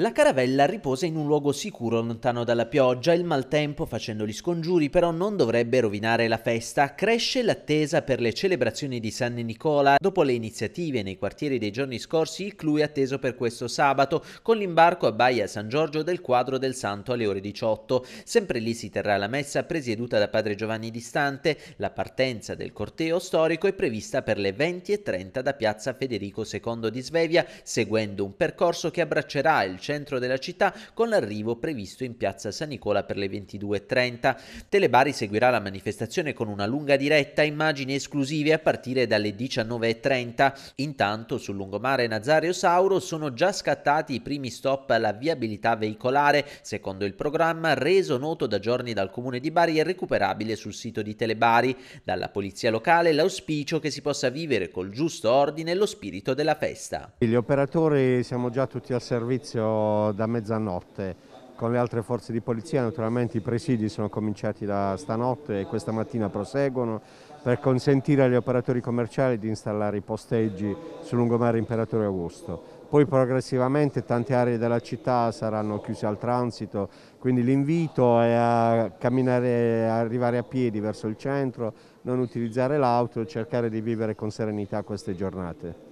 La caravella riposa in un luogo sicuro lontano dalla pioggia, il maltempo facendo gli scongiuri però non dovrebbe rovinare la festa. Cresce l'attesa per le celebrazioni di San Nicola. Dopo le iniziative nei quartieri dei giorni scorsi, il clou è atteso per questo sabato con l'imbarco a Baia San Giorgio del quadro del santo alle ore 18. Sempre lì si terrà la messa presieduta da padre Giovanni Distante. La partenza del corteo storico è prevista per le 20.30 da piazza Federico II di Svevia, seguendo un percorso che abbraccerà il centro della città con l'arrivo previsto in piazza San Nicola per le 22.30. Telebari seguirà la manifestazione con una lunga diretta, immagini esclusive a partire dalle 19.30. Intanto sul lungomare Nazario Sauro sono già scattati i primi stop alla viabilità veicolare, secondo il programma reso noto da giorni dal comune di Bari e recuperabile sul sito di Telebari. Dalla polizia locale l'auspicio che si possa vivere col giusto ordine lo spirito della festa. Gli operatori siamo già tutti al servizio proprio da mezzanotte con le altre forze di polizia, naturalmente i presidi sono cominciati da stanotte e questa mattina proseguono per consentire agli operatori commerciali di installare i posteggi sul lungomare Imperatore Augusto. Poi progressivamente tante aree della città saranno chiuse al transito, quindi l'invito è a camminare, arrivare a piedi verso il centro, non utilizzare l'auto e cercare di vivere con serenità queste giornate.